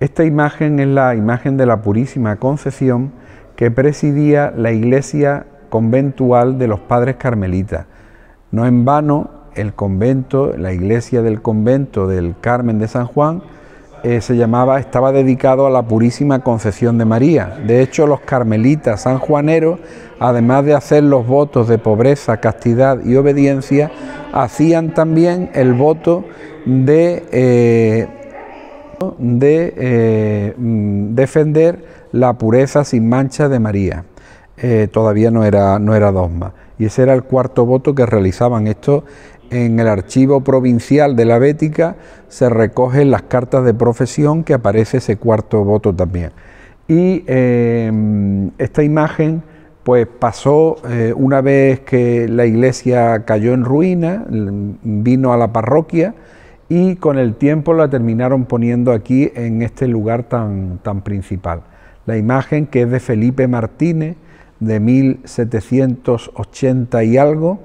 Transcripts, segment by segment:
Esta imagen es la imagen de la Purísima Concepción que presidía la iglesia conventual de los padres carmelitas. No en vano el convento, la iglesia del convento del Carmen de San Juan, eh, se llamaba, estaba dedicado a la Purísima Concepción de María. De hecho, los carmelitas sanjuaneros, además de hacer los votos de pobreza, castidad y obediencia, hacían también el voto de eh, de eh, mm, defender la pureza sin mancha de María. Eh, todavía no era, dogma. Y ese era el cuarto voto que realizaban ...esto En el archivo provincial de la Bética se recogen las cartas de profesión que aparece ese cuarto voto también. Y eh, esta imagen pues pasó una vez que la iglesia cayó en ruina, vino a la parroquia, y con el tiempo la terminaron poniendo aquí en este lugar tan, tan principal. La imagen que es de Felipe Martínez de 1780 y algo,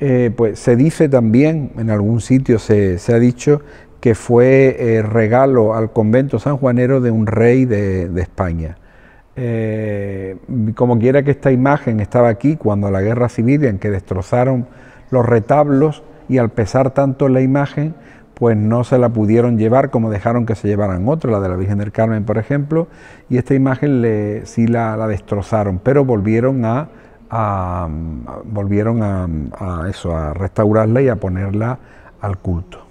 eh, pues se dice también, en algún sitio se, ha dicho, que fue eh, regalo al convento sanjuanero de un rey de, España. Eh, como quiera que esta imagen estaba aquí cuando la guerra civil en que destrozaron los retablos y al pesar tanto la imagen, pues no se la pudieron llevar como dejaron que se llevaran otra, la de la Virgen del Carmen, por ejemplo, y esta imagen sí la, destrozaron, pero volvieron a, volvieron a eso, a restaurarla y a ponerla al culto.